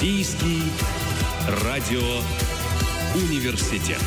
Российский радио «Университет».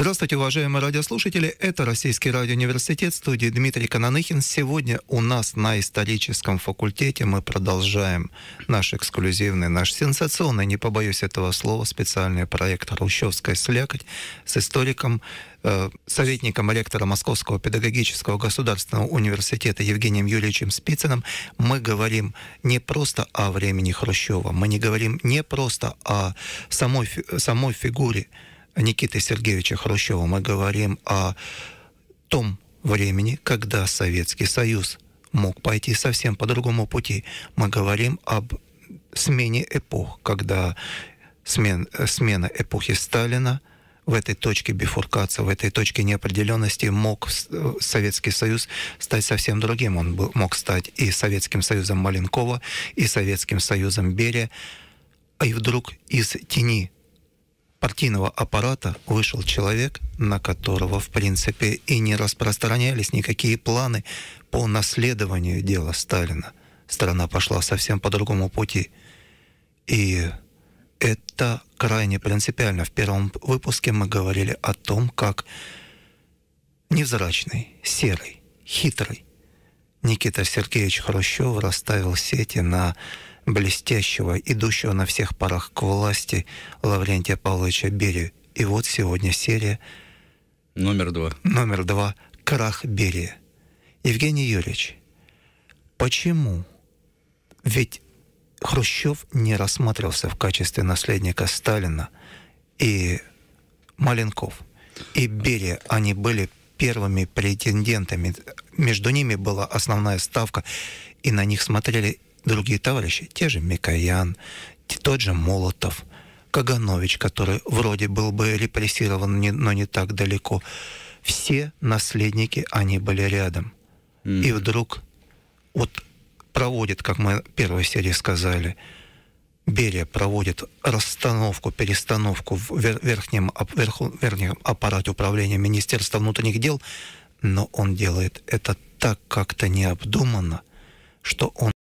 Здравствуйте, уважаемые радиослушатели. Это Российский радиоуниверситет, студии Дмитрий Кононыхин. Сегодня у нас на историческом факультете мы продолжаем наш эксклюзивный, наш сенсационный, не побоюсь этого слова, специальный проект «Рущевская слякоть» с историком, э, советником ректора Московского педагогического государственного университета Евгением Юрьевичем Спицыным. Мы говорим не просто о времени Хрущева, мы не говорим не просто о самой, самой фигуре Никиты Сергеевича Хрущева мы говорим о том времени, когда Советский Союз мог пойти совсем по другому пути. Мы говорим об смене эпох, когда смен, смена эпохи Сталина в этой точке бифуркации, в этой точке неопределенности мог э, Советский Союз стать совсем другим. Он был, мог стать и Советским Союзом Маленкова, и Советским Союзом Берия. А и вдруг из тени партийного аппарата вышел человек, на которого, в принципе, и не распространялись никакие планы по наследованию дела Сталина. Страна пошла совсем по другому пути. И это крайне принципиально. В первом выпуске мы говорили о том, как невзрачный, серый, хитрый Никита Сергеевич Хрущев расставил сети на блестящего, идущего на всех парах к власти Лаврентия Павловича Берию. И вот сегодня серия... Номер два. Номер два. Крах Берия. Евгений Юрьевич, почему? Ведь Хрущев не рассматривался в качестве наследника Сталина и Маленков. И Берия, они были первыми претендентами. Между ними была основная ставка, и на них смотрели другие товарищи, те же Микоян, тот же Молотов, Каганович, который вроде был бы репрессирован, но не так далеко. Все наследники, они были рядом. Mm. И вдруг вот проводит, как мы в первой серии сказали, Берия проводит расстановку, перестановку в верхнем, верху, верхнем аппарате управления Министерства внутренних дел, но он делает это так как-то необдуманно, что он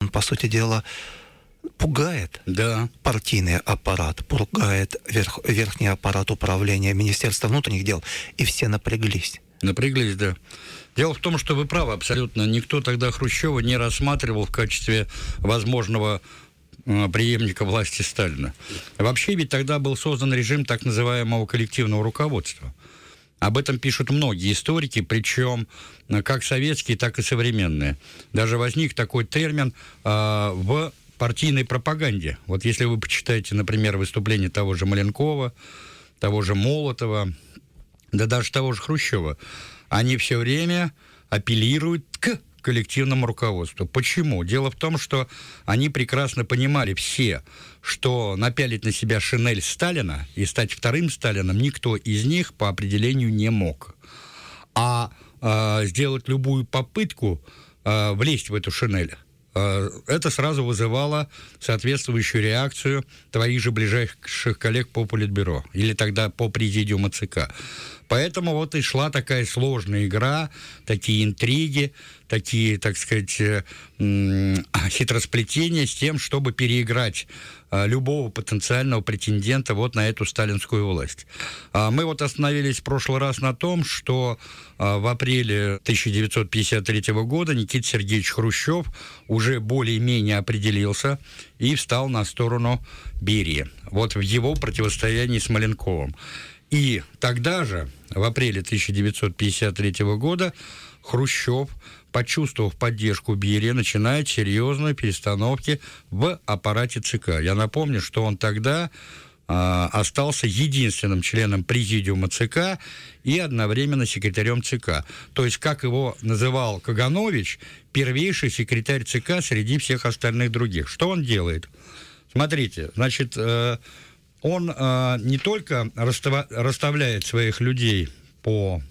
он, по сути дела, пугает да. партийный аппарат, пугает верх, верхний аппарат управления Министерства внутренних дел, и все напряглись. Напряглись, да. Дело в том, что вы правы абсолютно. Никто тогда Хрущева не рассматривал в качестве возможного а, преемника власти Сталина. Вообще ведь тогда был создан режим так называемого коллективного руководства. Об этом пишут многие историки, причем э, как советские, так и современные. Даже возник такой термин э, в партийной пропаганде. Вот если вы почитаете, например, выступление того же Маленкова, того же Молотова, да даже того же Хрущева, они все время апеллируют к коллективному руководству. Почему? Дело в том, что они прекрасно понимали все, что напялить на себя шинель Сталина и стать вторым Сталином никто из них по определению не мог. А э, сделать любую попытку э, влезть в эту шинель а, это сразу вызывало соответствующую реакцию твоих же ближайших коллег по Политбюро или тогда по президиуму ЦК. Поэтому вот и шла такая сложная игра, такие интриги, такие, так сказать, э, хитросплетения с тем, чтобы переиграть э, любого потенциального претендента вот на эту сталинскую власть. А мы вот остановились в прошлый раз на том, что э, в апреле 1953 года Никита Сергеевич Хрущев уже более-менее определился и встал на сторону Берии. Вот в его противостоянии с Маленковым. И тогда же, в апреле 1953 года, Хрущев, почувствовав поддержку Берия, начинает серьезные перестановки в аппарате ЦК. Я напомню, что он тогда э, остался единственным членом президиума ЦК и одновременно секретарем ЦК. То есть, как его называл Каганович, первейший секретарь ЦК среди всех остальных других. Что он делает? Смотрите, значит, э, он э, не только расстава- расставляет своих людей по,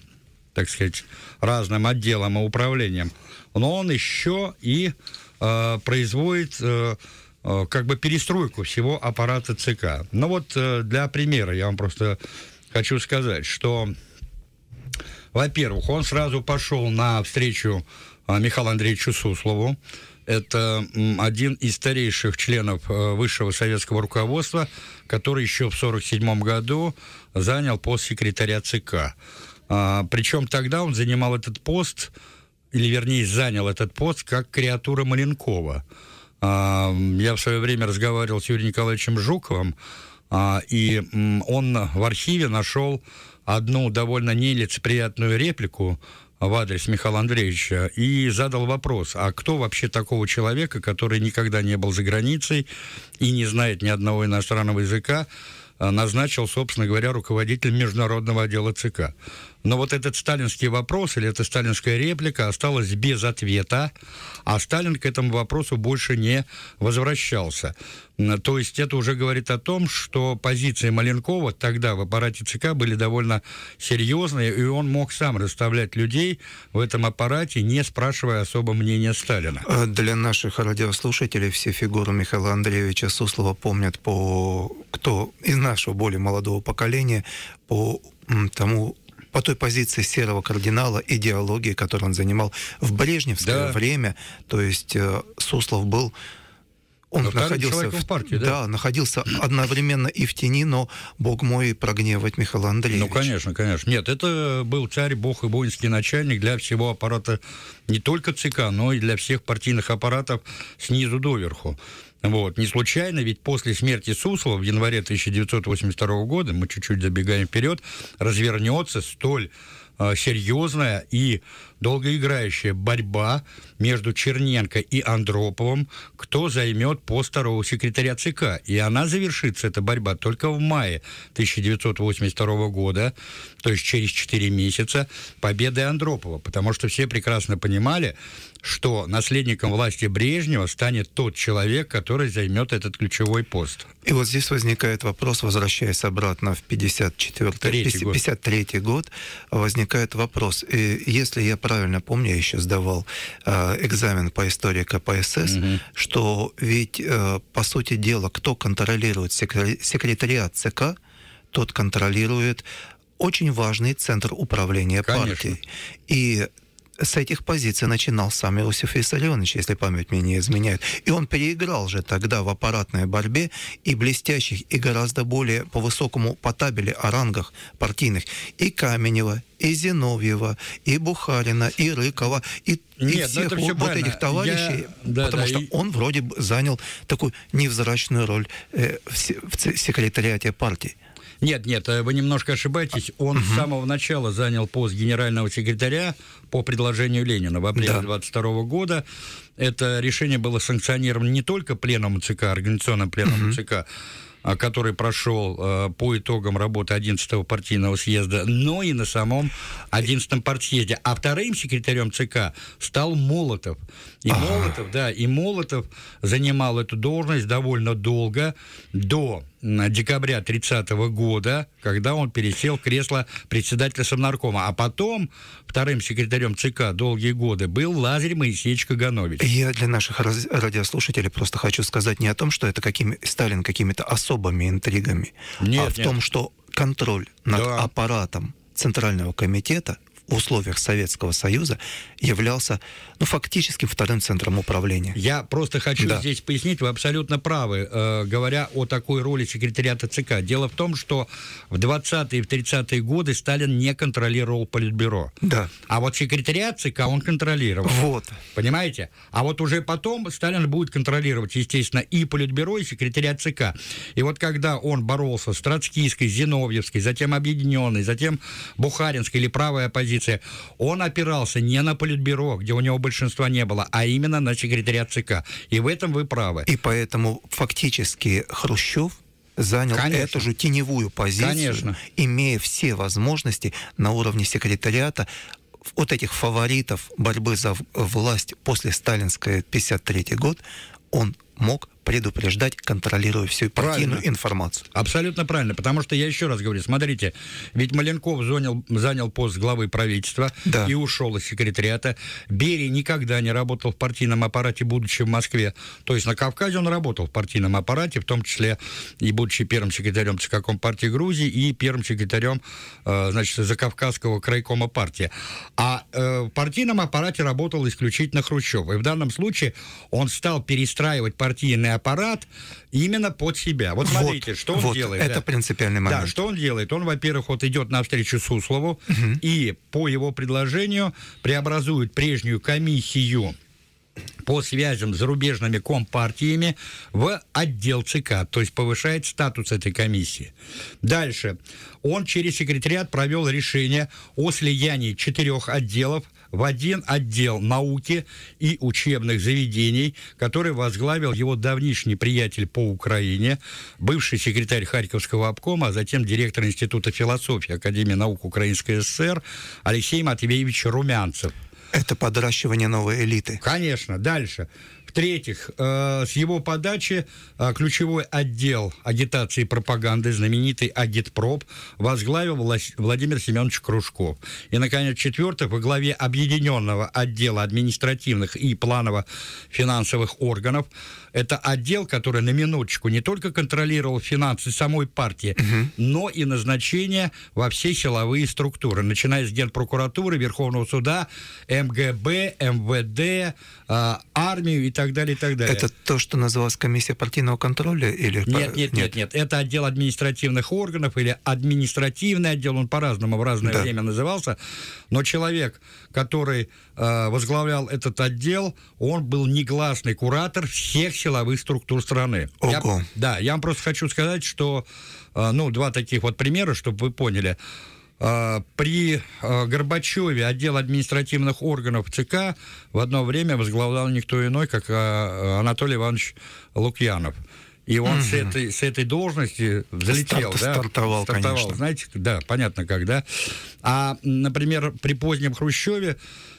так сказать, разным отделам и управлениям, но он еще и э, производит э, э, как бы перестройку всего аппарата ЦК. Ну вот э, для примера я вам просто хочу сказать, что, во-первых, он сразу пошел на встречу э, Михаилу Андреевичу Суслову, это один из старейших членов э, высшего советского руководства, который еще в 1947 году занял пост секретаря ЦК. А, причем тогда он занимал этот пост, или вернее занял этот пост, как креатура Маленкова. А, я в свое время разговаривал с Юрием Николаевичем Жуковым, а, и он в архиве нашел одну довольно нелицеприятную реплику в адрес Михаила Андреевича и задал вопрос, а кто вообще такого человека, который никогда не был за границей и не знает ни одного иностранного языка, а назначил, собственно говоря, руководитель международного отдела ЦК. Но вот этот сталинский вопрос или эта сталинская реплика осталась без ответа, а Сталин к этому вопросу больше не возвращался. То есть это уже говорит о том, что позиции Маленкова тогда в аппарате ЦК были довольно серьезные, и он мог сам расставлять людей в этом аппарате, не спрашивая особо мнения Сталина. Э, для наших радиослушателей все фигуры Михаила Андреевича Суслова помнят по кто из нашего более молодого поколения по тому по той позиции серого кардинала, идеологии, которую он занимал в брежневское да. время. То есть э, Суслов был он находился в, в партии, да? да, находился одновременно и в тени, но Бог мой прогневать Михаила Андреевича. Ну конечно, конечно. Нет, это был царь, Бог и воинский начальник для всего аппарата не только ЦК, но и для всех партийных аппаратов снизу доверху. Вот. Не случайно, ведь после смерти Суслова в январе 1982 года, мы чуть-чуть забегаем вперед, развернется столь а, серьезная и долгоиграющая борьба между Черненко и Андроповым, кто займет пост второго секретаря ЦК. И она завершится, эта борьба, только в мае 1982 года, то есть через 4 месяца, победы Андропова. Потому что все прекрасно понимали, что наследником власти Брежнева станет тот человек, который займет этот ключевой пост. И вот здесь возникает вопрос, возвращаясь обратно в 54 53 год. год, возникает вопрос, если я правильно правильно помню, я еще сдавал э, экзамен по истории КПСС, угу. что ведь, э, по сути дела, кто контролирует секретариат ЦК, тот контролирует очень важный центр управления Конечно. партией. И с этих позиций начинал сам Иосиф Виссарионович, если память мне не изменяет. И он переиграл же тогда в аппаратной борьбе и блестящих, и гораздо более по высокому по табели о рангах партийных и Каменева, и Зиновьева, и Бухарина, и Рыкова, и, Нет, и ну всех вот правильно. этих товарищей, Я... да, потому да, что и... он вроде бы занял такую невзрачную роль э, в, в секретариате партии. Нет, нет, э, вы немножко ошибаетесь. Он угу. с самого начала занял пост генерального секретаря по предложению Ленина в апреле 22 да. года. Это решение было санкционировано не только пленом ЦК, организационным пленом угу. ЦК, а, который прошел э, по итогам работы 11-го партийного съезда, но и на самом 11-м партсъезде. А вторым секретарем ЦК стал Молотов. И ага. Молотов, да, и Молотов занимал эту должность довольно долго до декабря 30 года, когда он пересел в кресло председателя Совнаркома. А потом вторым секретарем ЦК долгие годы был Лазарь Моисеевич Каганович. Я для наших радиослушателей просто хочу сказать не о том, что это какими, Сталин какими-то особыми интригами, а нет, а в нет. том, что контроль над да. аппаратом Центрального комитета в условиях Советского Союза являлся ну, фактически вторым центром управления. Я просто хочу да. здесь пояснить, вы абсолютно правы, э, говоря о такой роли секретариата ЦК. Дело в том, что в 20-е и в 30-е годы Сталин не контролировал Политбюро. Да. А вот секретариат ЦК он контролировал. Вот. Понимаете? А вот уже потом Сталин будет контролировать, естественно, и Политбюро, и секретариат ЦК. И вот когда он боролся с Троцкийской, Зиновьевской, затем Объединенной, затем Бухаринской или правой оппозицией, позиция. Он опирался не на Политбюро, где у него большинства не было, а именно на секретаря ЦК. И в этом вы правы. И поэтому фактически Хрущев занял Конечно. эту же теневую позицию, Конечно. имея все возможности на уровне секретариата вот этих фаворитов борьбы за власть после сталинской 53 год, он мог предупреждать, контролируя всю правильно. информацию. Абсолютно правильно, потому что я еще раз говорю, смотрите, ведь Маленков занял, занял пост главы правительства да. и ушел из секретариата. Берия никогда не работал в партийном аппарате, будучи в Москве. То есть на Кавказе он работал в партийном аппарате, в том числе и будучи первым секретарем Цикаком партии Грузии и первым секретарем, э, значит, Закавказского крайкома партии. А э, в партийном аппарате работал исключительно Хрущев. И в данном случае он стал перестраивать партийные аппарат именно под себя. Вот смотрите, вот, что он вот, делает. Это да. принципиальный момент. Да, что он делает? Он, во-первых, вот идет навстречу Суслову угу. и по его предложению преобразует прежнюю комиссию по связям с зарубежными компартиями в отдел ЦК, то есть повышает статус этой комиссии. Дальше. Он через секретариат провел решение о слиянии четырех отделов в один отдел науки и учебных заведений, который возглавил его давнишний приятель по Украине, бывший секретарь Харьковского обкома, а затем директор Института философии Академии наук Украинской ССР Алексей Матвеевич Румянцев. Это подращивание новой элиты. Конечно. Дальше. В-третьих, э, с его подачи э, ключевой отдел агитации и пропаганды, знаменитый агитпроп, возглавил Владимир Семенович Кружков. И, наконец, четвертых, во главе объединенного отдела административных и планово-финансовых органов это отдел, который на минуточку не только контролировал финансы самой партии, угу. но и назначение во все силовые структуры, начиная с Генпрокуратуры, Верховного суда, МГБ, МВД, э, армию и так далее, и так далее. Это то, что называлось комиссия партийного контроля? Или... Нет, нет, нет, нет, нет. Это отдел административных органов или административный отдел, он по-разному в разное да. время назывался, но человек, который э, возглавлял этот отдел, он был негласный куратор всех силовых структур страны. Я, да, я вам просто хочу сказать, что, а, ну, два таких вот примера, чтобы вы поняли. А, при а, Горбачеве отдел административных органов ЦК в одно время возглавлял никто иной, как Анатолий Иванович Лукьянов. И он угу. с, этой, с этой должности взлетел, Старт, да? Стартовал, стартовал, конечно. знаете, да, понятно как, да. А, например, при позднем Хрущеве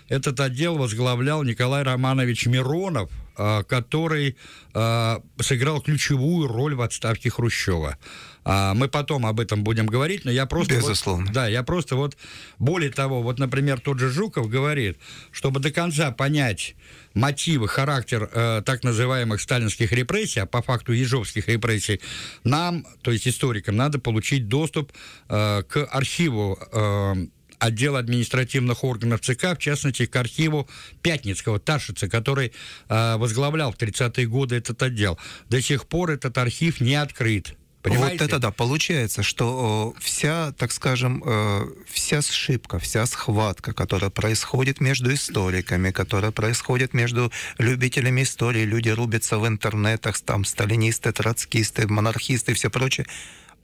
этот отдел возглавлял Николай Романович Миронов, Э, который э, сыграл ключевую роль в отставке Хрущева. А, мы потом об этом будем говорить, но я просто... Безусловно. Вот, да, я просто вот... Более того, вот, например, тот же Жуков говорит, чтобы до конца понять мотивы, характер э, так называемых сталинских репрессий, а по факту ежовских репрессий, нам, то есть историкам, надо получить доступ э, к архиву э, отдела административных органов ЦК, в частности, к архиву Пятницкого, Ташица, который э, возглавлял в 30-е годы этот отдел. До сих пор этот архив не открыт. Понимаете? Вот это да, получается, что э, вся, так скажем, э, вся сшибка, вся схватка, которая происходит между историками, которая происходит между любителями истории, люди рубятся в интернетах, там сталинисты, троцкисты, монархисты и все прочее,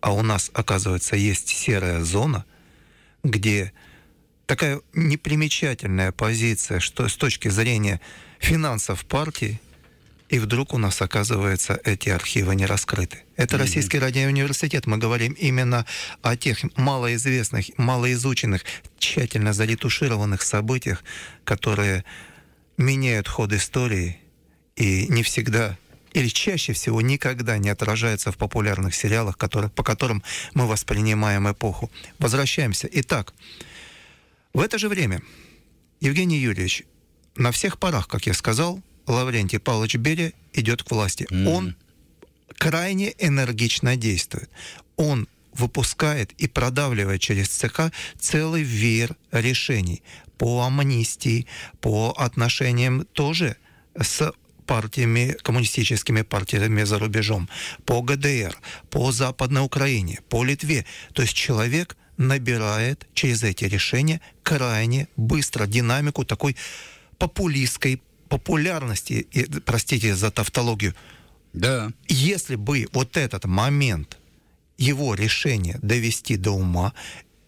а у нас, оказывается, есть серая зона, где такая непримечательная позиция, что с точки зрения финансов партии, и вдруг у нас, оказывается, эти архивы не раскрыты. Это Российский радиоуниверситет. Мы говорим именно о тех малоизвестных, малоизученных, тщательно заретушированных событиях, которые меняют ход истории и не всегда или чаще всего никогда не отражается в популярных сериалах, которые, по которым мы воспринимаем эпоху. Возвращаемся. Итак, в это же время Евгений Юрьевич на всех парах, как я сказал, Лаврентий Павлович Берия идет к власти. Mm. Он крайне энергично действует. Он выпускает и продавливает через ЦК целый веер решений по амнистии, по отношениям тоже с партиями, коммунистическими партиями за рубежом, по ГДР, по Западной Украине, по Литве. То есть человек набирает через эти решения крайне быстро динамику такой популистской популярности, и, простите за тавтологию. Да. Если бы вот этот момент его решение довести до ума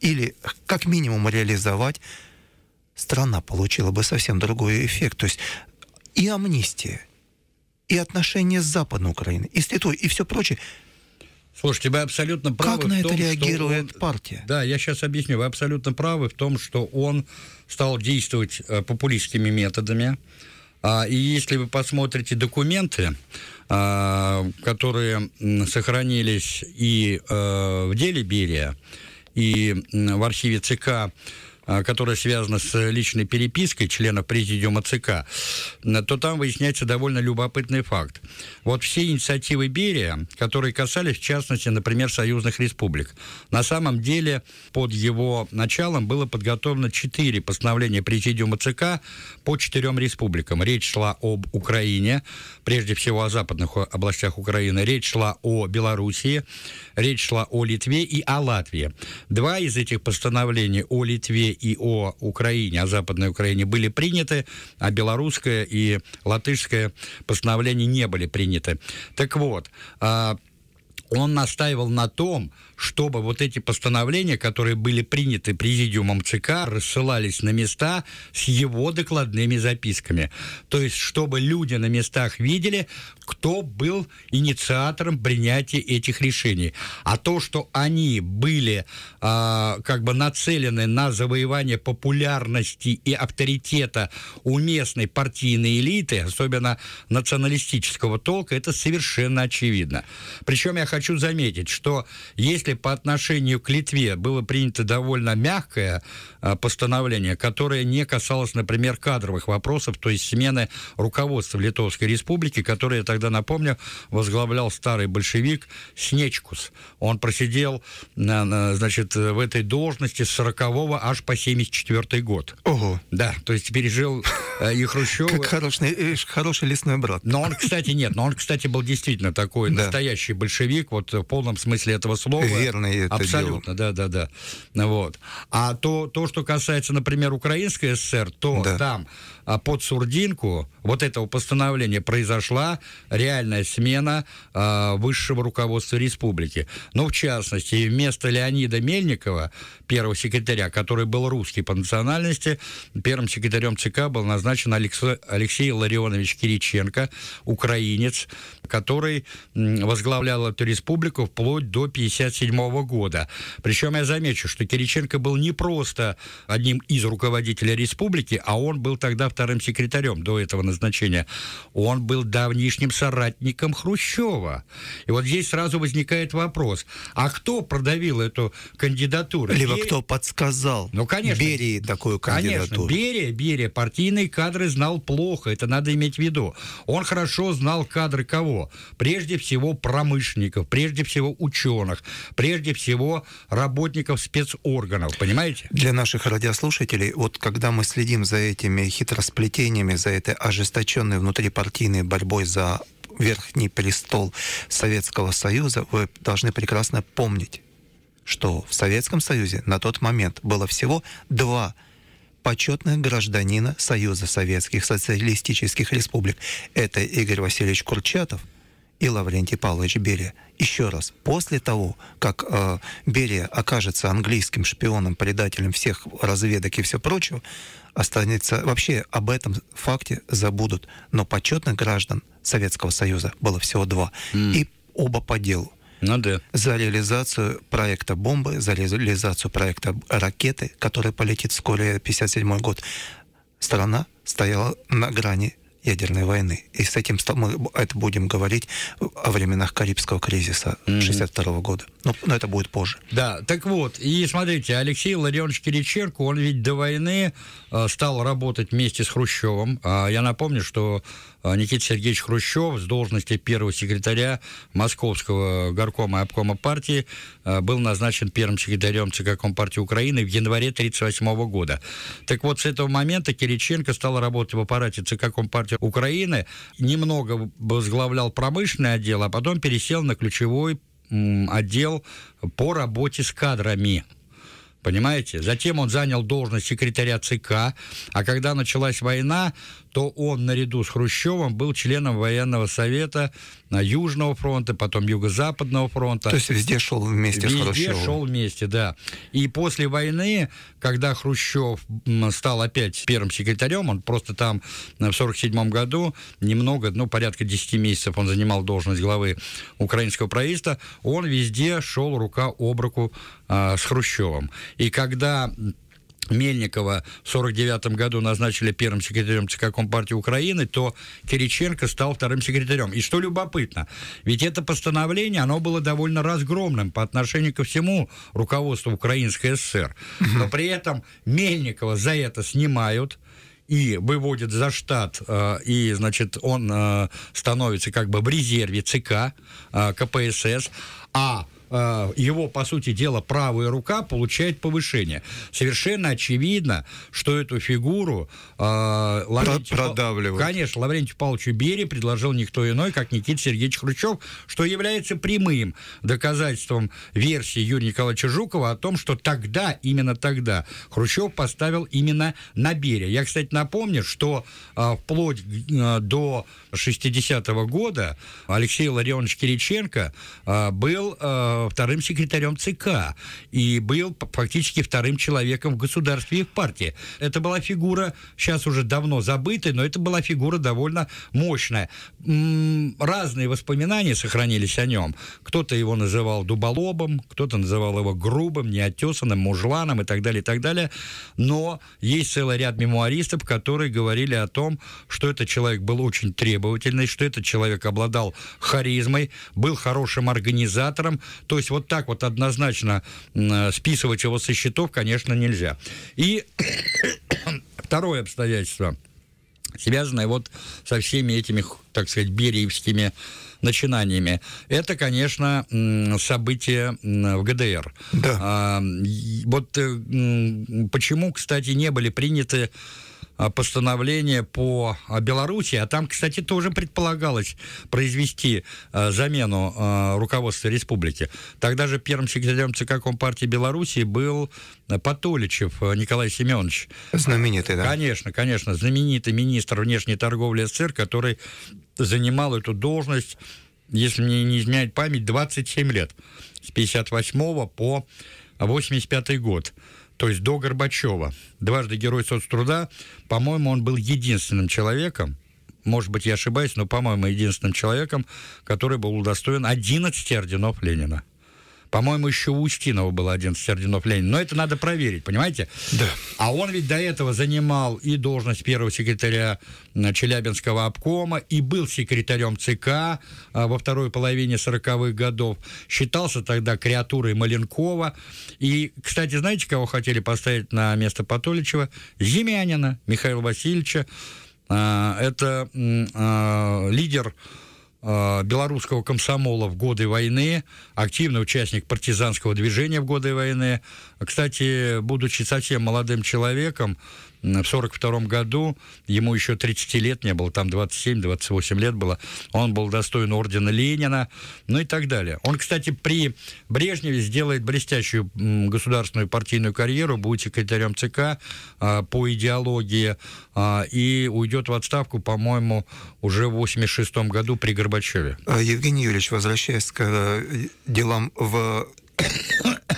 или как минимум реализовать, страна получила бы совсем другой эффект. То есть и амнистия, и отношения с Западной Украиной, и с Литвой, и все прочее – Слушайте, вы абсолютно правы. Как на том, это реагирует он, партия? Да, я сейчас объясню. Вы абсолютно правы в том, что он стал действовать э, популистскими методами. А, и если вы посмотрите документы, а, которые сохранились и а, в деле Берия, и в архиве ЦК а, которая связана с личной перепиской члена президиума ЦК, то там выясняется довольно любопытный факт. Вот все инициативы Берия, которые касались, в частности, например, союзных республик, на самом деле под его началом было подготовлено четыре постановления президиума ЦК по четырем республикам. Речь шла об Украине, прежде всего о западных областях Украины. Речь шла о Белоруссии, речь шла о Литве и о Латвии. Два из этих постановлений о Литве и о Украине, о Западной Украине, были приняты, а белорусское и латышское постановление не были приняты. Так вот, а, он настаивал на том, чтобы вот эти постановления, которые были приняты президиумом ЦК, рассылались на места с его докладными записками. То есть, чтобы люди на местах видели, кто был инициатором принятия этих решений. А то, что они были э, как бы нацелены на завоевание популярности и авторитета у местной партийной элиты, особенно националистического толка, это совершенно очевидно. Причем я хочу заметить, что есть если по отношению к Литве было принято довольно мягкое а, постановление, которое не касалось, например, кадровых вопросов, то есть смены руководства Литовской Республики, которое, я тогда напомню, возглавлял старый большевик Снечкус. Он просидел, значит, в этой должности с 40 аж по 74 год. Ого. Да, то есть пережил э, и Хрущева. Как хороший, э, э, хороший лесной брат. Но он, кстати, нет, но он, кстати, был действительно такой настоящий большевик, вот в полном смысле этого слова верно это Абсолютно, дело. да, да, да. Вот. А то, то, что касается, например, Украинской ССР, то да. там а под Сурдинку вот этого постановления произошла реальная смена а, высшего руководства республики. Ну, в частности, вместо Леонида Мельникова, первого секретаря, который был русский по национальности, первым секретарем ЦК был назначен Алекс... Алексей Ларионович Кириченко, украинец, который возглавлял эту республику вплоть до 1957 года. Причем я замечу, что Кириченко был не просто одним из руководителей республики, а он был тогда вторым секретарем до этого назначения, он был давнишним соратником Хрущева. И вот здесь сразу возникает вопрос, а кто продавил эту кандидатуру? Либо Берия... кто подсказал ну, конечно, Берии такую кандидатуру? Конечно, Берия, Берия партийные кадры знал плохо, это надо иметь в виду. Он хорошо знал кадры кого? Прежде всего промышленников, прежде всего ученых, прежде всего работников спецорганов, понимаете? Для наших радиослушателей, вот когда мы следим за этими хитро хитросплетениями, за этой ожесточенной внутрипартийной борьбой за верхний престол Советского Союза, вы должны прекрасно помнить, что в Советском Союзе на тот момент было всего два почетных гражданина Союза Советских Социалистических Республик. Это Игорь Васильевич Курчатов – и Лаврентий Павлович Берия. Еще раз, после того, как э, Берия окажется английским шпионом, предателем всех разведок и все прочего, останется... Вообще об этом факте забудут. Но почетных граждан Советского Союза было всего два. Mm. И оба по делу. Ну да. За реализацию проекта бомбы, за реализацию проекта ракеты, который полетит вскоре 1957 год, страна стояла на грани ядерной войны. И с этим мы это будем говорить о временах Карибского кризиса 1962 mm -го года. Но, ну, но это будет позже. Да, так вот, и смотрите, Алексей Владимирович Кириченко, он ведь до войны э, стал работать вместе с Хрущевым. А я напомню, что а, Никита Сергеевич Хрущев с должности первого секретаря Московского горкома и обкома партии а, был назначен первым секретарем ЦК Компартии Украины в январе 1938 года. Так вот, с этого момента Кириченко стал работать в аппарате ЦК Компартии Украины, немного возглавлял промышленный отдел, а потом пересел на ключевой отдел по работе с кадрами. Понимаете? Затем он занял должность секретаря ЦК, а когда началась война, то он наряду с Хрущевым был членом военного совета на Южного фронта, потом Юго-Западного фронта. То есть везде шел вместе везде с Хрущевым? Везде шел вместе, да. И после войны, когда Хрущев стал опять первым секретарем, он просто там э, в 47 году немного, ну, порядка 10 месяцев он занимал должность главы украинского правительства, он везде шел рука об руку а, с Хрущевым. И когда Мельникова в 49 году назначили первым секретарем ЦК Компартии Украины, то Кириченко стал вторым секретарем. И что любопытно, ведь это постановление, оно было довольно разгромным по отношению ко всему руководству Украинской ССР. Но при этом Мельникова за это снимают, и выводят за штат, э, и, значит, он э, становится как бы в резерве ЦК э, КПСС, а Э, его, по сути дела, правая рука получает повышение. Совершенно очевидно, что эту фигуру э, Лаврентий, продавливают. Конечно, Лаврентию Павловичу Берии предложил никто иной, как Никита Сергеевич Хрущев, что является прямым доказательством версии Юрия Николаевича Жукова о том, что тогда, именно тогда, Хрущев поставил именно на Берия. Я, кстати, напомню, что э, вплоть э, до 60-го года Алексей Ларионович Кириченко э, был э, Э, вторым секретарем ЦК и был фактически вторым человеком в государстве и в партии. Это была фигура, сейчас уже давно забытая, но это была фигура довольно мощная. М-м, разные воспоминания сохранились о нем. Кто-то его называл дуболобом, кто-то называл его грубым, неотесанным, мужланом и так далее, и так далее. Но есть целый ряд мемуаристов, которые говорили о том, что этот человек был очень требовательный, что этот человек обладал харизмой, был хорошим организатором, то есть вот так вот однозначно э, списывать его со счетов, конечно, нельзя. И второе обстоятельство, связанное вот со всеми этими, так сказать, бериевскими начинаниями. Это, конечно, события в ГДР. Да. А, вот э, почему, кстати, не были приняты а, постановление по а, Беларуси, а там, кстати, тоже предполагалось произвести а, замену руководства республики. Тогда же первым секретарем ЦК партии Беларуси был Патуличев Николай Семенович. Знаменитый, да? Конечно, конечно, знаменитый министр внешней торговли СССР, который занимал эту должность, если мне не изменяет память, 27 лет, с 58 по 85 год то есть до Горбачева. Дважды герой соцтруда, по-моему, он был единственным человеком, может быть, я ошибаюсь, но, по-моему, единственным человеком, который был удостоен 11 орденов Ленина. По-моему, еще у Устинова один 11 орденов Ленина. Но это надо проверить, понимаете? Да. А он ведь до этого занимал и должность первого секретаря э, Челябинского обкома, и был секретарем ЦК э, во второй половине 40-х годов. Считался тогда креатурой Маленкова. И, кстати, знаете, кого хотели поставить на место Патоличева? Зимянина Михаила Васильевича. Э, это лидер Э, белорусского комсомола в годы войны, активный участник партизанского движения в годы войны. Кстати, будучи совсем молодым человеком, в сорок втором году, ему еще 30 лет не было, там 27-28 лет было, он был достоин ордена Ленина, ну и так далее. Он, кстати, при Брежневе сделает блестящую государственную партийную карьеру, будет секретарем ЦК а, по идеологии а, и уйдет в отставку, по-моему, уже в 86 году при Горбачеве. А, Евгений Юрьевич, возвращаясь к э, делам в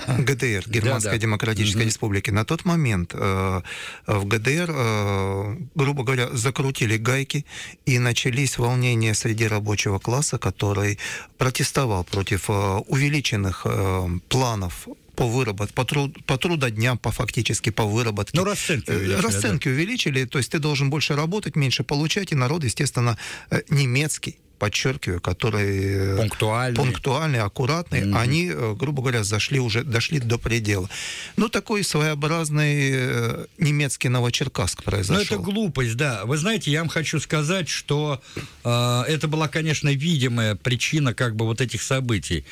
ГДР, Германской да, да. Демократической угу. Республики. На тот момент э, в ГДР, э, грубо говоря, закрутили гайки и начались волнения среди рабочего класса, который протестовал против э, увеличенных э, планов по выработке, по, труд, по трудодням, по фактически по выработке. Ну, расценки э, увеличили. Расценки да. увеличили, то есть ты должен больше работать, меньше получать, и народ, естественно, э, немецкий подчеркиваю, которые э, пунктуальные, пунктуальные аккуратные, mm-hmm. они, э, грубо говоря, зашли уже, дошли до предела. Ну, такой своеобразный э, немецкий Новочеркасск произошел. Ну, это глупость, да. Вы знаете, я вам хочу сказать, что э, это была, конечно, видимая причина как бы вот этих событий.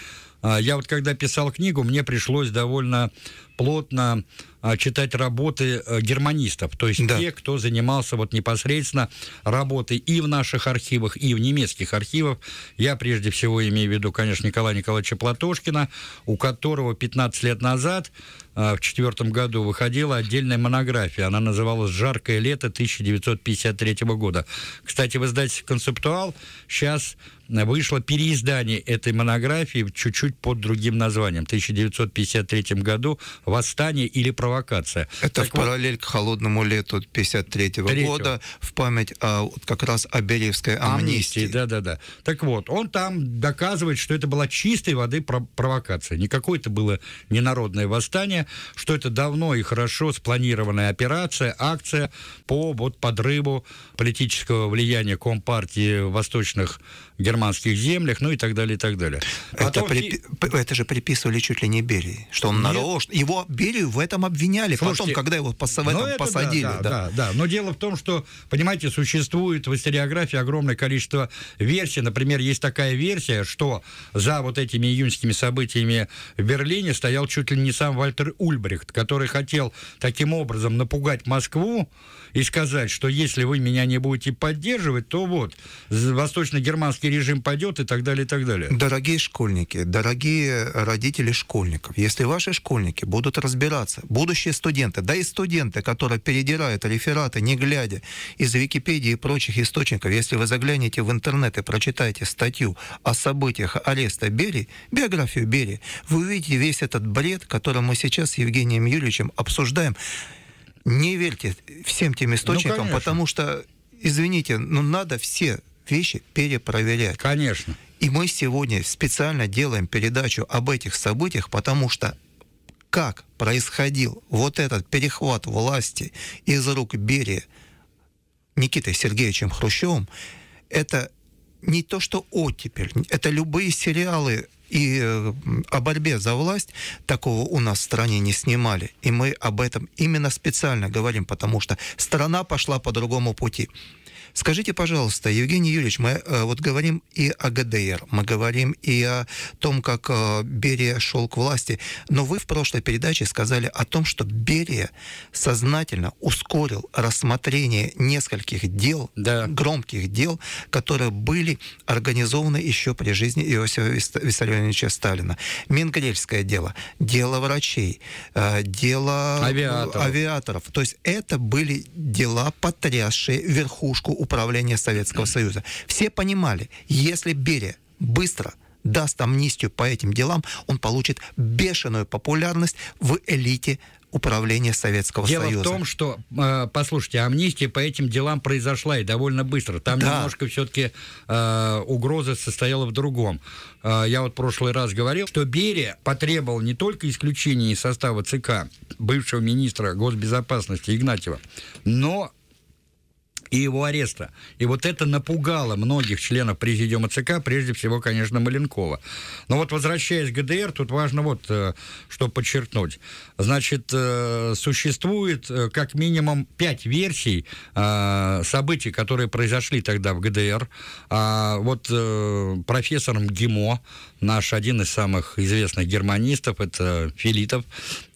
А, я вот когда писал книгу, мне пришлось довольно плотно а, читать работы э, германистов, то есть да. те, кто занимался вот непосредственно работой и в наших архивах, и в немецких архивах. Я прежде всего имею в виду, конечно, Николая Николаевича Платошкина, у которого 15 лет назад а, в четвертом году выходила отдельная монография. Она называлась «Жаркое лето 1953 года». Кстати, в издательстве «Концептуал» сейчас вышло переиздание этой монографии чуть-чуть под другим названием. В 1953 году «Восстание или провокация». Это так в вот... параллель к «Холодному лету» 1953 года в память а, как раз о Бериевской амнистии. Да-да-да. Так вот, он там доказывает, что это была чистой воды провокация. никакое это то было ненародное восстание, что это давно и хорошо спланированная операция, акция по вот подрыву политического влияния Компартии восточных германских землях, ну и так далее, и так далее. Потом... Это, при... это же приписывали чуть ли не Берии, что он нарочно... Его Берию в этом обвиняли, Слушайте, потом, когда его пос... в ну, этом посадили. Да, да, да. да, но дело в том, что, понимаете, существует в историографии огромное количество версий. Например, есть такая версия, что за вот этими июньскими событиями в Берлине стоял чуть ли не сам Вальтер Ульбрихт, который хотел таким образом напугать Москву и сказать, что если вы меня не будете поддерживать, то вот, восточно-германский советский режим падет и так далее, и так далее. Дорогие школьники, дорогие родители школьников, если ваши школьники будут разбираться, будущие студенты, да и студенты, которые передирают рефераты, не глядя, из Википедии и прочих источников, если вы заглянете в интернет и прочитаете статью о событиях ареста Берии, биографию Берии, вы увидите весь этот бред, который мы сейчас с Евгением Юрьевичем обсуждаем. Не верьте всем тем ну, источникам, ну, потому что извините, но ну, надо все вещи перепроверять. Конечно. И мы сегодня специально делаем передачу об этих событиях, потому что как происходил вот этот перехват власти из рук Берии Никитой Сергеевичем Хрущевым, это не то, что оттепель, это любые сериалы и э, о борьбе за власть такого у нас в стране не снимали. И мы об этом именно специально говорим, потому что страна пошла по другому пути. Скажите, пожалуйста, Евгений Юрьевич, мы э, вот говорим и о ГДР, мы говорим и о том, как э, Берия шел к власти, но вы в прошлой передаче сказали о том, что Берия сознательно ускорил рассмотрение нескольких дел, да. громких дел, которые были организованы еще при жизни Иосифа Виссарионовича Сталина. Менгрельское дело, дело врачей, э, дело ну, авиаторов. авиаторов. То есть это были дела, потрясшие верхушку управления Советского Союза. Все понимали, если Берия быстро даст амнистию по этим делам, он получит бешеную популярность в элите управления Советского Дело Союза. Дело в том, что, э, послушайте, амнистия по этим делам произошла и довольно быстро. Там да. немножко все-таки э, угроза состояла в другом. Э, я вот в прошлый раз говорил, что Берия потребовал не только исключения из состава ЦК бывшего министра госбезопасности Игнатьева, но и его ареста. И вот это напугало многих членов президиума ЦК, прежде всего, конечно, Маленкова. Но вот возвращаясь к ГДР, тут важно вот э, что подчеркнуть. Значит, э, существует э, как минимум пять версий событий, которые произошли тогда в ГДР. А вот профессором ГИМО, наш один из самых известных германистов, это Филитов,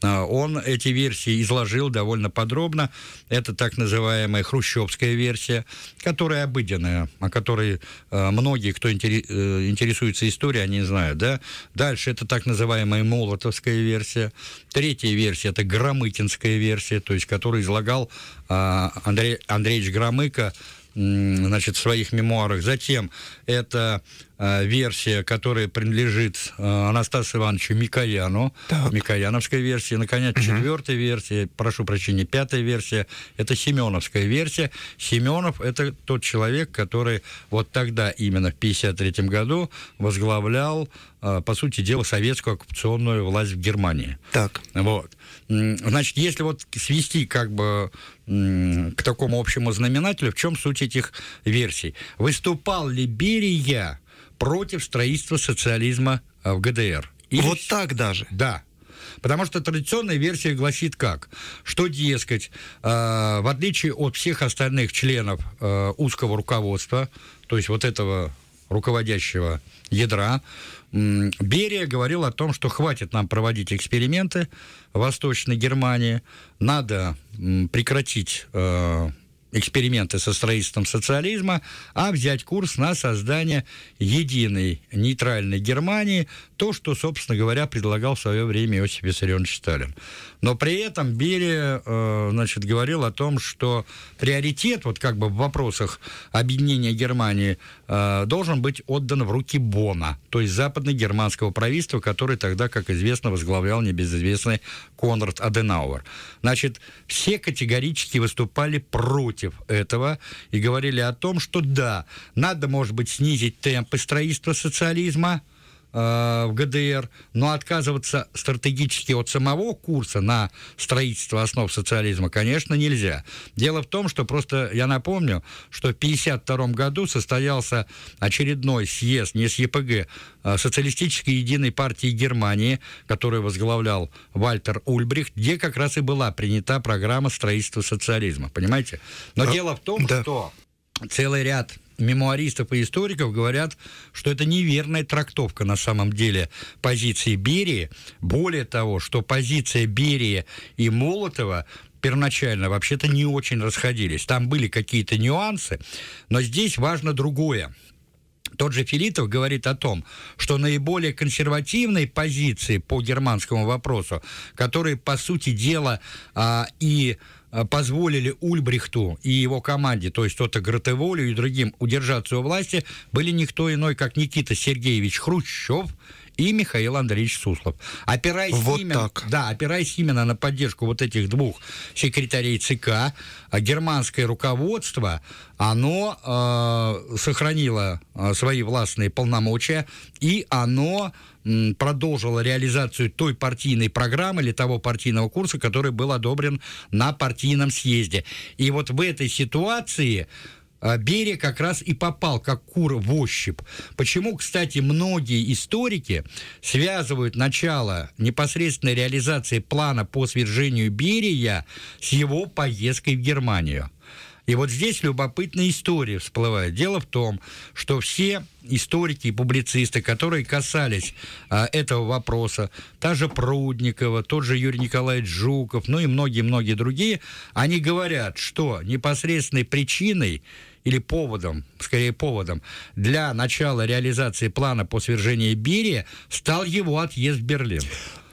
а, он эти версии изложил довольно подробно. Это так называемая хрущевская версия, которая обыденная, о которой а, многие, кто э, интересуется историей, они знают. Да? Дальше это так называемая молотовская версия. Третья версия – это громыкинская версия, то есть которую излагал Андрей Андреевич Громыко значит, в своих мемуарах. Затем это Э, версия, которая принадлежит э, Анастасу Ивановичу Микояну, так. Микояновская версия, наконец, угу. четвертая версия, прошу прощения, пятая версия, это Семеновская версия. Семенов – это тот человек, который вот тогда, именно в 1953 году, возглавлял э, по сути дела, советскую оккупационную власть в Германии. Так. Вот. Значит, если вот свести как бы к такому общему знаменателю, в чем суть этих версий? Выступал ли Берия против строительства социализма а, в ГДР. Или... Вот так даже? Да. Потому что традиционная версия гласит как? Что, дескать, э, в отличие от всех остальных членов э, узкого руководства, то есть вот этого руководящего ядра, э, Берия говорил о том, что хватит нам проводить эксперименты в Восточной Германии, надо э, прекратить э, эксперименты со строительством социализма, а взять курс на создание единой нейтральной Германии, то, что, собственно говоря, предлагал в свое время Иосиф Виссарионович Сталин. Но при этом Берия, э, значит, говорил о том, что приоритет, вот как бы в вопросах объединения Германии, э, должен быть отдан в руки Бона, то есть западно-германского правительства, который тогда, как известно, возглавлял небезызвестный Конрад Аденауэр. Значит, все категорически выступали против против этого и говорили о том, что да, надо, может быть, снизить темпы строительства социализма – Э, в ГДР, но отказываться стратегически от самого курса на строительство основ социализма, конечно, нельзя. Дело в том, что просто я напомню, что в 1952 году состоялся очередной съезд, не с ЕПГ, а социалистической единой партии Германии, которую возглавлял Вальтер Ульбрих, где как раз и была принята программа строительства социализма, понимаете? Но а, дело в том, да. что целый ряд мемуаристов и историков говорят, что это неверная трактовка на самом деле позиции Берии. Более того, что позиция Берии и Молотова первоначально вообще-то не очень расходились. Там были какие-то нюансы, но здесь важно другое. Тот же Филитов говорит о том, что наиболее консервативной позиции по германскому вопросу, которые, по сути дела, а, и Э, позволили Ульбрихту и его команде, то есть Отто Гратеволю и другим, удержаться у власти, были никто иной, как Никита Сергеевич Хрущев и Михаил Андреевич Суслов. Опираясь, вот именно, так. Да, опираясь именно на поддержку вот этих двух секретарей ЦК, э, германское руководство, оно э, сохранило э, свои властные полномочия, и оно продолжила реализацию той партийной программы или того партийного курса, который был одобрен на партийном съезде. И вот в этой ситуации а, Берия как раз и попал как кур в ощупь. Почему, кстати, многие историки связывают начало непосредственной реализации плана по свержению Берия с его поездкой в Германию. И вот здесь любопытная история всплывает. Дело в том, что все историки и публицисты, которые касались а, этого вопроса, та же Прудникова, тот же Юрий Николаевич Жуков, ну и многие-многие другие, они говорят, что непосредственной причиной или поводом, скорее поводом, для начала реализации плана по свержению Берии стал его отъезд в Берлин.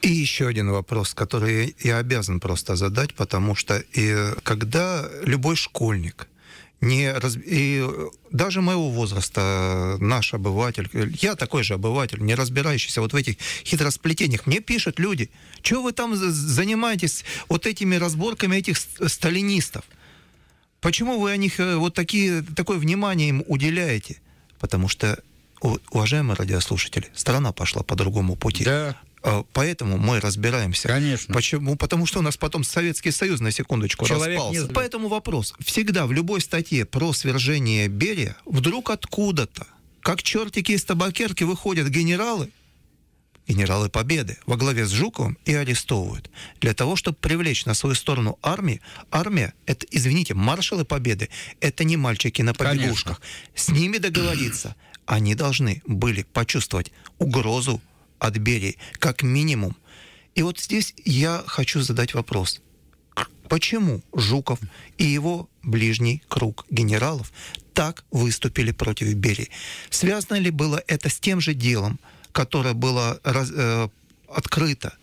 И еще один вопрос, который я обязан просто задать, потому что и когда любой школьник не раз... и даже моего возраста наш обыватель, я такой же обыватель, не разбирающийся вот в этих хитросплетениях, мне пишут люди, что вы там занимаетесь вот этими разборками этих сталинистов? Почему вы о них э, вот такие, такое внимание им уделяете? Потому что, уважаемые радиослушатели, страна пошла по другому пути. Да. А, поэтому мы разбираемся. Конечно. Почему? Потому что у нас потом Советский Союз на секундочку Человек распался. Не... Поэтому вопрос. Всегда в любой статье про свержение Берия вдруг откуда-то, как чертики из табакерки выходят генералы генералы Победы во главе с Жуковым и арестовывают. Для того, чтобы привлечь на свою сторону армии, армия, это, извините, маршалы Победы, это не мальчики на побегушках. Конечно. С ними договориться. Они должны были почувствовать угрозу от Берии, как минимум. И вот здесь я хочу задать вопрос. Почему Жуков и его ближний круг генералов так выступили против Берии? Связано ли было это с тем же делом, которое было раз, э, открыто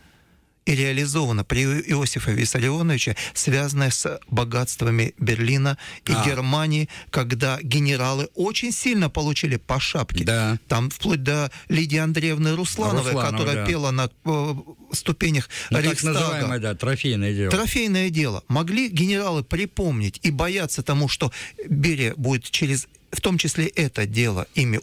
и реализовано при Иосифе Виссарионовиче, связанное с богатствами Берлина и а. Германии, когда генералы очень сильно получили по шапке. Да. Там вплоть до Лидии Андреевны Руслановой, Русланова, которая да. пела на э, ступенях ну, Рейхстага. Так называемое, да, трофейное дело. Трофейное дело. Могли генералы припомнить и бояться тому, что Берия будет через, в том числе это дело, ими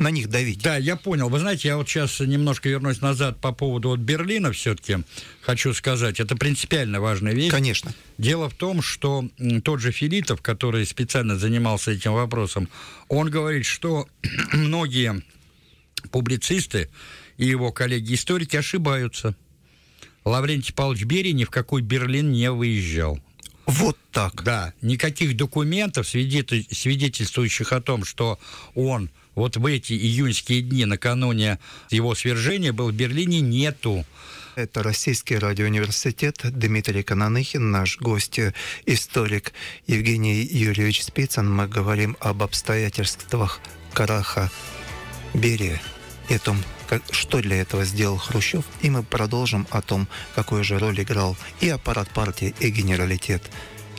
на них давить. Да, я понял. Вы знаете, я вот сейчас немножко вернусь назад по поводу вот Берлина все-таки хочу сказать. Это принципиально важная вещь. Конечно. Дело в том, что тот же Филитов, который специально занимался этим вопросом, он говорит, что многие публицисты и его коллеги-историки ошибаются. Лаврентий Павлович Берий ни в какой Берлин не выезжал. Вот так. Да, никаких документов, свидетель, свидетельствующих о том, что он вот в эти июньские дни накануне его свержения был в Берлине, нету. Это Российский радиоуниверситет, Дмитрий Конаныхин, наш гость, историк Евгений Юрьевич Спицын. Мы говорим об обстоятельствах Караха Берия и о том, как, что для этого сделал Хрущев. И мы продолжим о том, какую же роль играл и аппарат партии, и генералитет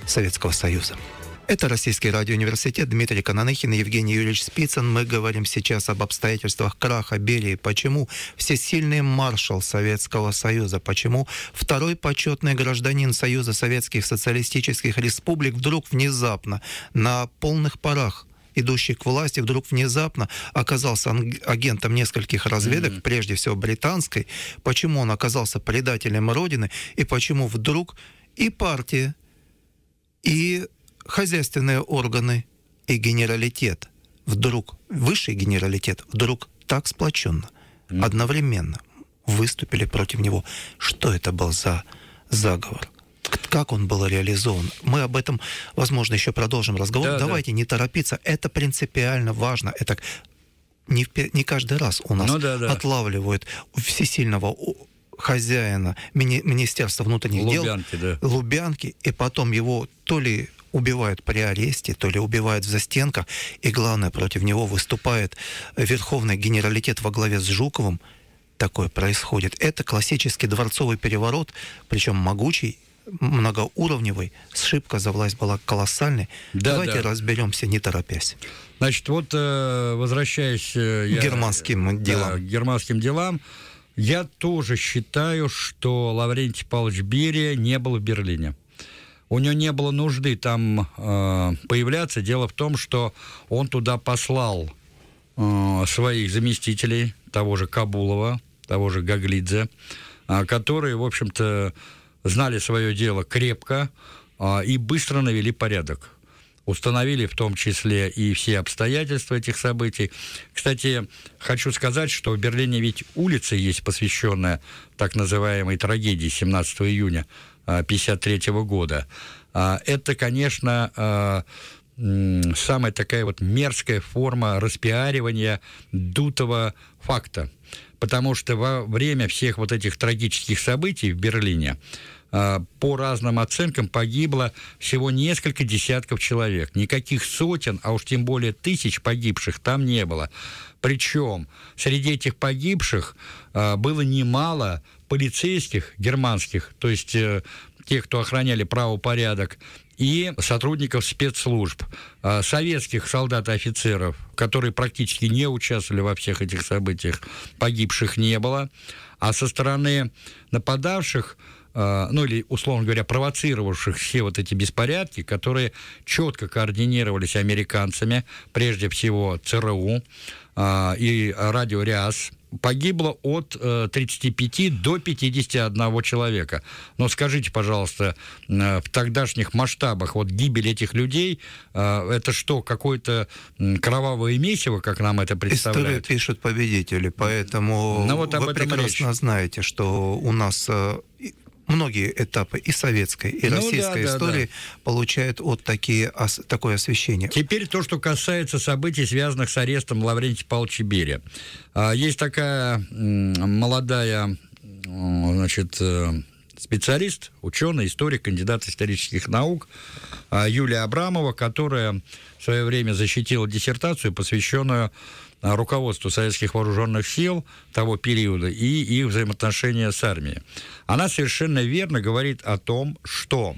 Советского Союза. Это Российский радиоуниверситет, Дмитрий Конаныхин и Евгений Юрьевич Спицын. Мы говорим сейчас об обстоятельствах краха Берии. Почему всесильный маршал Советского Союза, почему второй почетный гражданин Союза Советских Социалистических Республик вдруг внезапно на полных парах идущий к власти, вдруг внезапно оказался агентом нескольких разведок, mm-hmm. прежде всего британской. Почему он оказался предателем Родины и почему вдруг и партия, и хозяйственные органы и генералитет вдруг, высший генералитет вдруг так сплоченно, mm. одновременно выступили против него. Что это был за заговор? Как он был реализован? Мы об этом, возможно, еще продолжим разговор. Да, Давайте да. не торопиться. Это принципиально важно. Это не, не каждый раз у нас ну, да, да. отлавливают всесильного хозяина Мини Министерства внутренних Лубянки, дел да. Лубянки, и потом его то ли убивают при аресте, то ли убивают в застенках, и главное, против него выступает Верховный Генералитет во главе с Жуковым, такое происходит. Это классический дворцовый переворот, причем могучий, многоуровневый, сшибка за власть была колоссальной. Да, Давайте да. разберемся, не торопясь. Значит, вот э, возвращаясь э, я, германским э, делам. Да, германским делам, я тоже считаю, что Лаврентий Павлович Берия не был в Берлине у него не было нужды там э, появляться. Дело в том, что он туда послал э, своих заместителей, того же Кабулова, того же Гаглидзе, э, которые, в общем-то, знали свое дело крепко э, и быстро навели порядок. Установили в том числе и все обстоятельства этих событий. Кстати, хочу сказать, что в Берлине ведь улица есть, посвященная так называемой трагедии 17 июня 1953 э, года. А, это, конечно, э, самая такая вот мерзкая форма распиаривания дутого факта. Потому что во время всех вот этих трагических событий в Берлине Э, по разным оценкам погибло всего несколько десятков человек. Никаких сотен, а уж тем более тысяч погибших там не было. Причем среди этих погибших э, было немало полицейских германских, то есть э, тех, кто охраняли правопорядок, и сотрудников спецслужб, советских солдат и офицеров, которые практически не участвовали во всех этих событиях, погибших не было. А со стороны нападавших Э, ну или, условно говоря, провоцировавших все вот эти беспорядки, которые четко координировались американцами, прежде всего ЦРУ э, и радио РИАС, погибло от 35 э, до 51 человека. Но скажите, пожалуйста, в тогдашних масштабах вот гибель этих людей, это что, какое-то кровавое месиво, как нам это представляет? Историю пишут победители, поэтому ну, вот вы прекрасно речь. знаете, что у нас многие этапы и советской, и ну, российской да, истории да, да. получают вот такие, ос, такое освещение. Теперь то, что касается событий, связанных с арестом Лаврентия Павловича Берия. А, есть такая молодая значит, э, специалист, ученый, историк, кандидат исторических наук а, Юлия Абрамова, которая в свое время защитила диссертацию, посвященную Э, руководству советских вооруженных сил того периода и их взаимоотношения с армией. Она совершенно верно говорит о том, что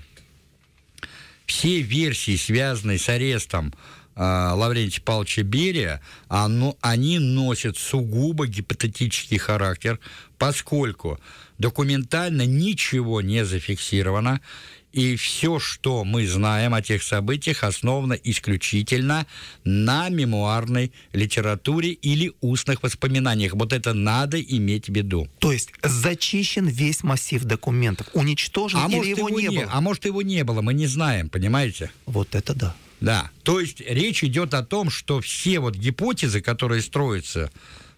все версии, связанные с арестом э, Лаврентия Павловича Берия, оно, они носят сугубо гипотетический характер, поскольку документально ничего не зафиксировано, и все, что мы знаем о тех событиях, основано исключительно на мемуарной литературе или устных воспоминаниях. Вот это надо иметь в виду. То есть зачищен весь массив документов, уничтожен а или может, его, его не, не было? А может, его не было, мы не знаем, понимаете? Вот это да. Да, то есть речь идет о том, что все вот гипотезы, которые строятся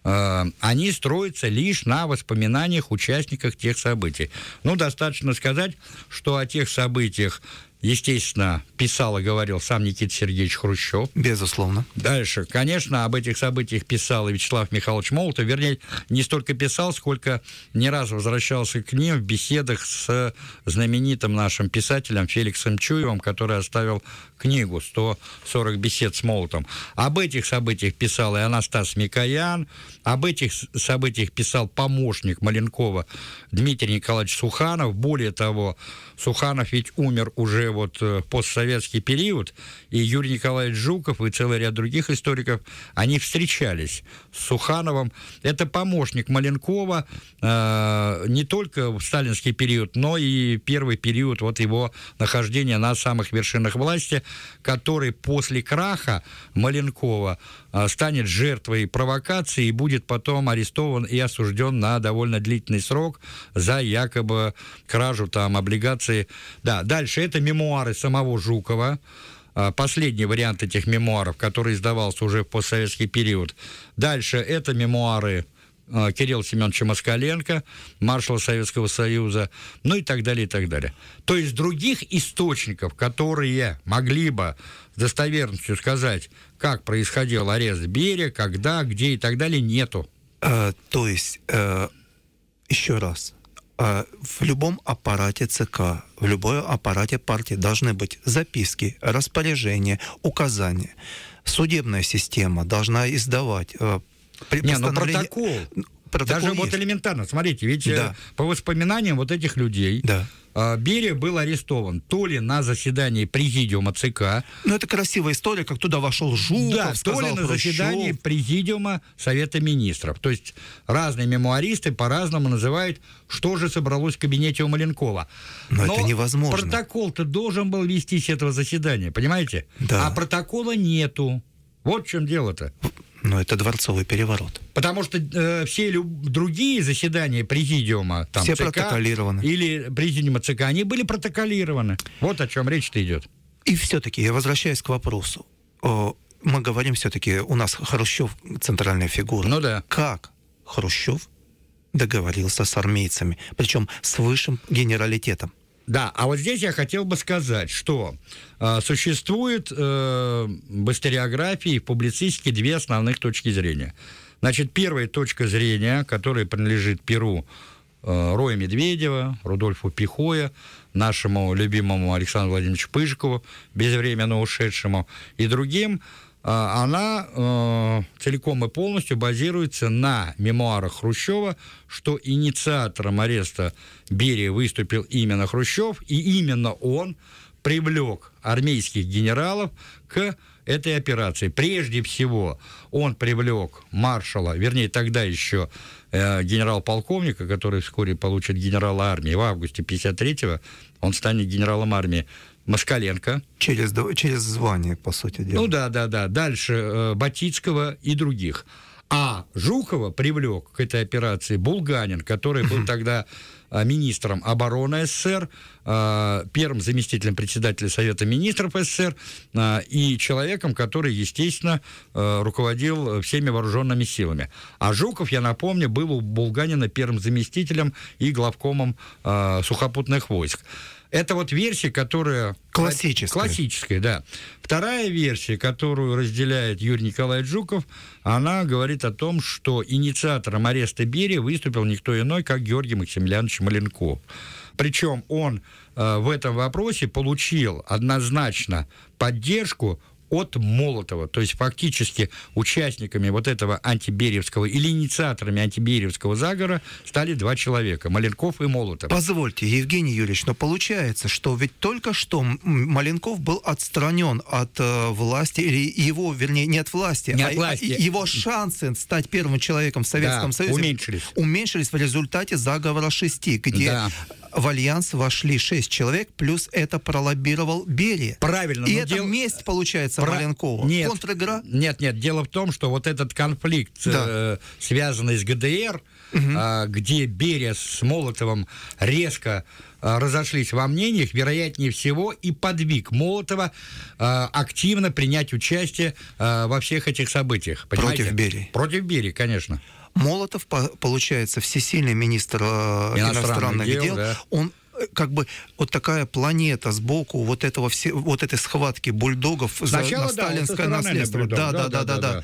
Э, они строятся лишь на воспоминаниях участников тех событий. Ну, достаточно сказать, что о тех событиях естественно, писал и говорил сам Никита Сергеевич Хрущев. Безусловно. Дальше, конечно, об этих событиях писал и Вячеслав Михайлович Молотов, вернее, не столько писал, сколько не раз возвращался к ним в беседах с знаменитым нашим писателем Феликсом Чуевым, который оставил книгу «140 бесед с Молотом». Об этих событиях писал и Анастас Микоян, об этих событиях писал помощник Маленкова Дмитрий Николаевич Суханов. Более того, Суханов ведь умер уже вот э, постсоветский период, и Юрий Николаевич Жуков и целый ряд других историков, они встречались с Сухановым. Это помощник Маленкова э, не только в сталинский период, но и первый период вот его нахождения на самых вершинах власти, который после краха Маленкова э, станет жертвой провокации и будет потом арестован и осужден на довольно длительный срок за якобы кражу там облигаций информации. Да, дальше это мемуары самого Жукова. А, последний вариант этих мемуаров, который издавался уже в постсоветский период. Дальше это мемуары а, Кирилл Семеновича Москаленко, маршала Советского Союза, ну и так далее, и так далее. То есть других источников, которые могли бы с достоверностью сказать, как происходил арест Берия, когда, где и так далее, нету. А, то есть, а, еще раз, Э, в любом аппарате ЦК, в любом аппарате партии должны быть записки, распоряжения, указания. Судебная система должна издавать э, Не, ну, но протокол. протокол. Даже есть. вот элементарно, смотрите, ведь э, да. по воспоминаниям вот этих людей, да а, Берия был арестован то ли на заседании президиума ЦК. Ну, это красивая история, как туда вошел Жуков, да, сказал то ли на Хрущев. заседании президиума Совета Министров. То есть разные мемуаристы по-разному называют, что же собралось в кабинете у Маленкова. Но, Но это невозможно. протокол-то должен был вестись этого заседания, понимаете? Да. А протокола нету. Вот в чем дело-то. Но это дворцовый переворот. Потому что э, все люб- другие заседания президиума, там, все ЦК, протоколированы. или президиума ЦК, они были протоколированы. Вот о чем речь-то идет. И все-таки я возвращаюсь к вопросу. О, мы говорим все-таки, у нас Хрущев центральная фигура. Ну да. Как Хрущев договорился с армейцами, причем с высшим генералитетом? Да, а вот здесь я хотел бы сказать, что э, существует э, в историографии и публицистике две основных точки зрения. Значит, первая точка зрения, которая принадлежит Перу э, Роя Медведева, Рудольфу Пихоя, нашему любимому Александру Владимировичу Пыжикову, безвременно ушедшему, и другим – а, она э, целиком и полностью базируется на мемуарах Хрущева, что инициатором ареста Берии выступил именно Хрущев, и именно он привлек армейских генералов к этой операции. Прежде всего, он привлек маршала, вернее, тогда еще э, генерал-полковника, который вскоре получит генерала армии в августе 53-го, он станет генералом армии Москаленко. Через, через звание, по сути дела. Ну да, да, да. Дальше э, Батицкого и других. А Жукова привлек к этой операции Булганин, который был тогда э, министром обороны СССР, э, первым заместителем председателя Совета министров СССР э, и человеком, который, естественно, руководил всеми вооруженными силами. А Жуков, я напомню, был у Булганина первым заместителем и главкомом сухопутных войск. Это вот версия, которая... Классическая. Классическая, да. Вторая версия, которую разделяет Юрий Николаевич Жуков, она говорит о том, что инициатором ареста Берии выступил никто иной, как Георгий Максимилианович Маленков. Причем он э, в этом вопросе получил однозначно поддержку от Молотова. То есть фактически участниками вот этого антиберевского или инициаторами антиберевского заговора стали два человека, Маленков и Молотов. Позвольте, Евгений Юрьевич, но получается, что ведь только что Маленков был отстранен от э, власти, или его, вернее, не от власти, не а от власти. его шансы стать первым человеком в Советском да, Союзе уменьшились. уменьшились в результате заговора шести, где да в альянс вошли шесть человек, плюс это пролоббировал Берия. Правильно. И это дел... месть, получается, называется... Про Маленкова. Нет. Контр-игра? Нет, нет. Дело в том, что вот этот конфликт, да. э, связанный с ГДР, угу. э, где Берия с Молотовым резко а, разошлись во мнениях, вероятнее всего и подвиг Молотова э, активно принять участие э, во всех этих событиях. Понимаете? Против Берии. Против Берии, конечно. Молотов, получается, всесильный министр э, иностранных, иностранных дел, дел да. он как бы вот такая планета сбоку вот этого все, вот этой схватки бульдогов Сначала, за да, сталинское наследство. Бульдог, да, да, да, да, да, да, да.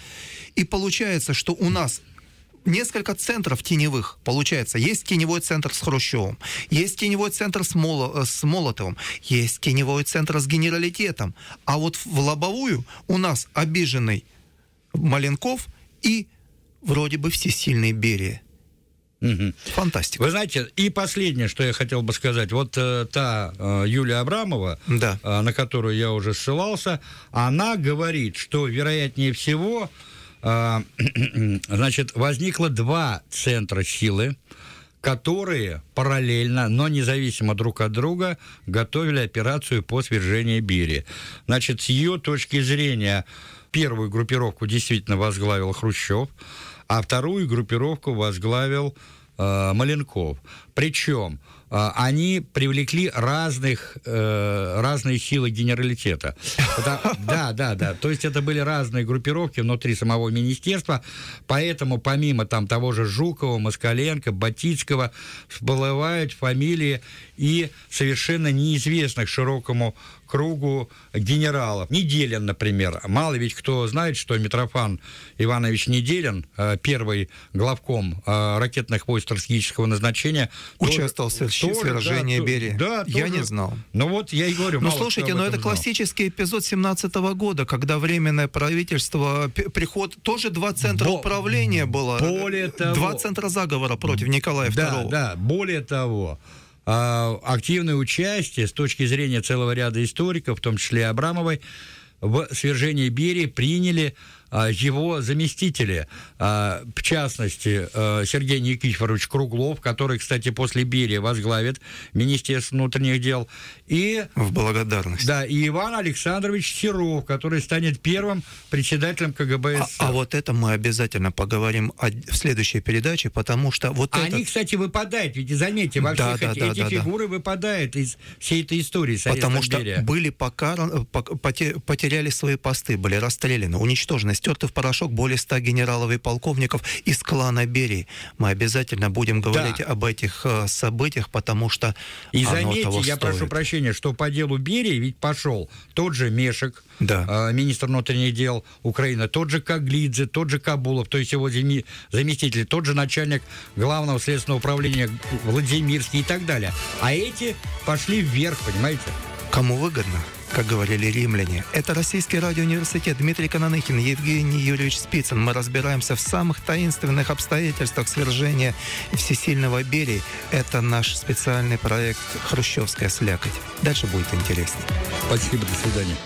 И получается, что у нас несколько центров теневых, получается. Есть теневой центр с Хрущевым, есть теневой центр с, Моло, э, с Молотовым, есть теневой центр с генералитетом. А вот в лобовую у нас обиженный Маленков и вроде бы всесильный Берия. Угу. Фантастика. Вы знаете, и последнее, что я хотел бы сказать. Вот э, та э, Юлия Абрамова, да. э, на которую я уже ссылался, она говорит, что вероятнее всего, э, значит, возникло два центра силы, которые параллельно, но независимо друг от друга, готовили операцию по свержению Бирии. Значит, с ее точки зрения, первую группировку действительно возглавил Хрущев а вторую группировку возглавил э, Маленков. Причем э, они привлекли разных, э, разные силы генералитета. Это, да, да, да. То есть это были разные группировки внутри самого министерства, поэтому помимо там того же Жукова, Москаленко, Батицкого всплывают фамилии и совершенно неизвестных широкому кругу генералов. Неделен, например. Мало ведь кто знает, что Митрофан Иванович Неделен, э, первый главком э, ракетных войск стратегического назначения... Участвовал тоже, в тоже, сражении да, Берии. Да, я не знал. Ну вот я и говорю. Ну слушайте, но ну это знал. классический эпизод 17 -го года, когда временное правительство, приход, тоже два центра Бо... управления было. Более того... Два центра заговора против Николая да, II. Да, более того, а, активное участие с точки зрения целого ряда историков, в том числе Абрамовой, в свержении Берии приняли а, его заместители, а, в частности, э, Сергей Никифорович Круглов, который, кстати, после Берии возглавит Министерство внутренних дел, и... В благодарность. Да, и Иван Александрович Серов, который станет первым председателем КГБ а, СССР. А, а вот это мы обязательно поговорим о, в следующей передаче, потому что вот а это... Они, кстати, выпадают, ведь заметьте, вообще да, да, эти, да, фигуры да. выпадают из всей этой истории Потому что были покараны, э, потеряли свои посты, были расстреляны, уничтожены стерты в порошок более ста генералов и полковников из клана Берии. Мы обязательно будем говорить да. об этих э, событиях, потому что И заметьте, того я стоит. прошу прощения, что по делу Берии ведь пошел тот же Мешек, да. Э, министр внутренних дел Украины, тот же Каглидзе, тот же Кабулов, то есть его заместитель, тот же начальник главного следственного управления Владимирский и так далее. А эти пошли вверх, понимаете? Кому выгодно? как говорили римляне. Это Российский радиоуниверситет. Дмитрий Кононыхин, Евгений Юрьевич Спицын. Мы разбираемся в самых таинственных обстоятельствах свержения всесильного Берии. Это наш специальный проект «Хрущевская слякоть». Дальше будет интереснее. Спасибо, до свидания.